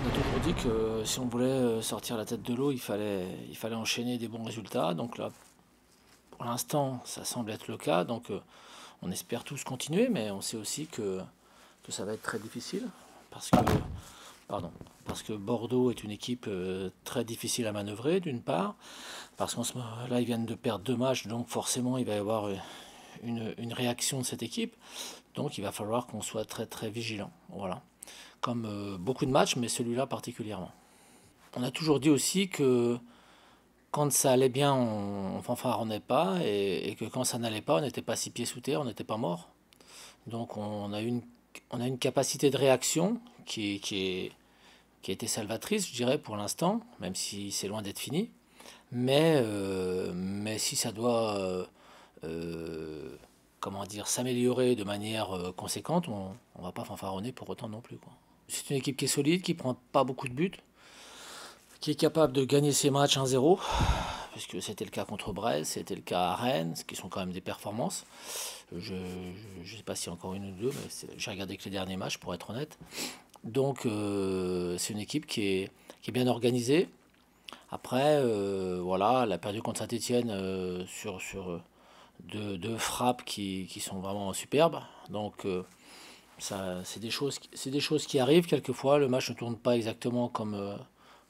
On a toujours dit que si on voulait euh, sortir la tête de l'eau, il fallait, il fallait enchaîner des bons résultats. Donc là, pour l'instant, ça semble être le cas. Donc euh, on espère tous continuer, mais on sait aussi que, ça va être très difficile. Parce que, pardon, parce que Bordeaux est une équipe euh, très difficile à manœuvrer, d'une part. Parce qu'en ce moment-là, ils viennent de perdre deux matchs, donc forcément, il va y avoir une, réaction de cette équipe. Donc il va falloir qu'on soit très très vigilant. Voilà. Comme euh, beaucoup de matchs, mais celui-là particulièrement. On a toujours dit aussi que quand ça allait bien, on, on fanfaronnait pas, et, que quand ça n'allait pas, on n'était pas six pieds sous terre, on n'était pas mort. Donc on a une, on a une capacité de réaction qui, qui, est, qui a été salvatrice, je dirais, pour l'instant, même si c'est loin d'être fini. Mais, euh, mais si ça doit euh, comment dire, s'améliorer de manière euh, conséquente, on ne va pas fanfaronner pour autant non plus. C'est une équipe qui est solide, qui prend pas beaucoup de buts, qui est capable de gagner ses matchs 1-0, puisque c'était le cas contre Brest, c'était le cas à Rennes, ce qui sont quand même des performances. Je ne sais pas si encore une ou deux, mais j'ai regardé que les derniers matchs, pour être honnête. Donc euh, c'est une équipe qui est, bien organisée. Après, euh, voilà, elle a perdu contre Saint-Etienne sur, sur, de, frappes qui, qui, sont vraiment superbes. Donc, euh, ça, c'est des choses, c'est des choses qui arrivent quelquefois. Le match ne tourne pas exactement comme, euh,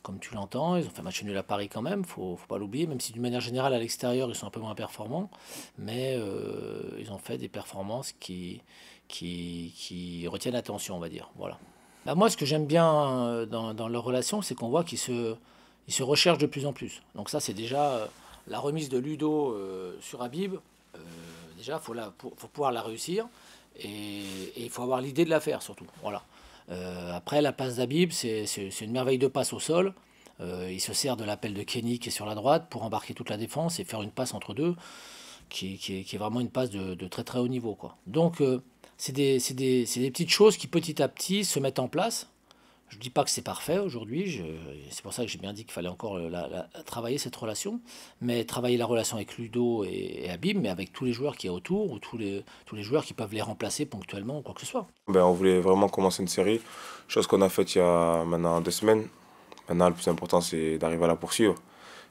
comme tu l'entends. Ils ont fait match nul à Paris quand même, faut, faut pas l'oublier. Même si d'une manière générale à l'extérieur ils sont un peu moins performants, mais euh, ils ont fait des performances qui, qui, qui retiennent l'attention, on va dire. Voilà. Bah, moi, ce que j'aime bien dans, dans leur relation, c'est qu'on voit qu'ils se, ils se recherchent de plus en plus. Donc ça, c'est déjà la remise de Ludo sur Habib. Euh, déjà, faut, la, faut pouvoir la réussir et il faut avoir l'idée de la faire surtout. Voilà. Euh, après, la passe d'Abib, c'est une merveille de passe au sol. Euh, il se sert de l'appel de Kenny qui est sur la droite pour embarquer toute la défense et faire une passe entre deux qui, est vraiment une passe de, très très haut niveau. Quoi. Donc, c'est des, des petites choses qui petit à petit se mettent en place je ne dis pas que c'est parfait aujourd'hui, c'est pour ça que j'ai bien dit qu'il fallait encore euh, travailler cette relation, mais travailler la relation avec Ludo et, Abim, mais avec tous les joueurs qui y a autour ou tous les, tous les joueurs qui peuvent les remplacer ponctuellement ou quoi que ce soit. Ben, on voulait vraiment commencer une série, chose qu'on a faite il y a maintenant deux semaines. Maintenant, le plus important, c'est d'arriver à la poursuivre.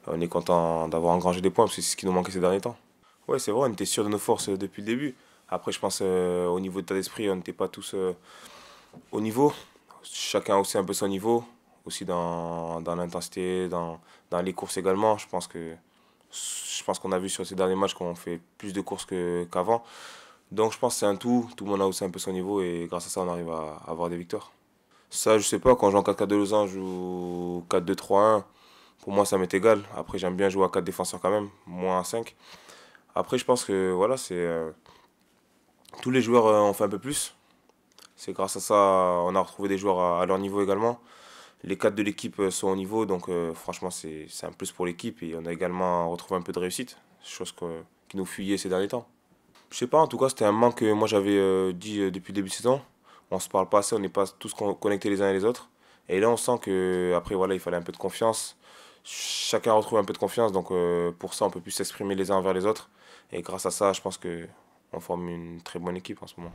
On est content d'avoir engrangé des points parce que c'est ce qui nous manquait ces derniers temps. Oui, c'est vrai, on était sûr de nos forces euh, depuis le début. Après, je pense euh, au niveau de l'état d'esprit, on n'était pas tous au niveau chacun aussi un peu son niveau, aussi dans, dans l'intensité, dans, dans, les courses également. Je pense que je pense qu'on a vu sur ces derniers matchs qu'on fait plus de courses qu'avant. Donc je pense que c'est un tout, tout le monde a aussi un peu son niveau et grâce à ça on arrive à, avoir des victoires. Ça je sais pas, quand je joue en 4-4 de Lausanne, je joue 4-2-3-1, pour moi ça m'est égal. Après j'aime bien jouer à 4 défenseurs quand même, moins à 5. Après je pense que voilà, c'est... Euh, tous les joueurs euh, ont fait un peu plus, c'est grâce à ça, on a retrouvé des joueurs à, leur niveau également. Les quatre de l'équipe euh, sont au niveau, donc euh, franchement, c'est un plus pour l'équipe. Et on a également retrouvé un peu de réussite, chose que, qui nous fuyait ces derniers temps. Je sais pas, en tout cas, c'était un manque que moi j'avais euh, dit depuis le début de saison. On se parle pas assez, on n'est pas tous connectés les uns et les autres. Et là, on sent que après voilà, il fallait un peu de confiance. Chacun retrouve un peu de confiance, donc pour ça, on peut plus s'exprimer les uns envers les autres. Et grâce à ça, je pense qu'on forme une très bonne équipe en ce moment.